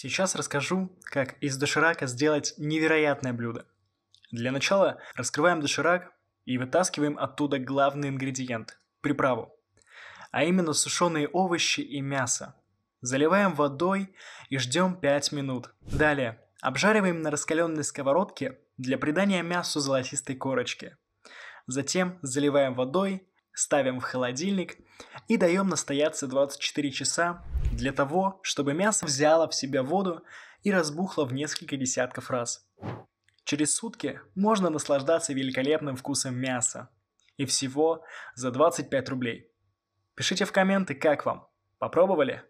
Сейчас расскажу, как из доширака сделать невероятное блюдо. Для начала раскрываем доширак и вытаскиваем оттуда главный ингредиент – приправу. А именно сушеные овощи и мясо. Заливаем водой и ждем 5 минут. Далее обжариваем на раскаленной сковородке для придания мясу золотистой корочки. Затем заливаем водой ставим в холодильник и даем настояться 24 часа для того, чтобы мясо взяло в себя воду и разбухло в несколько десятков раз. Через сутки можно наслаждаться великолепным вкусом мяса. И всего за 25 рублей. Пишите в комменты, как вам. Попробовали?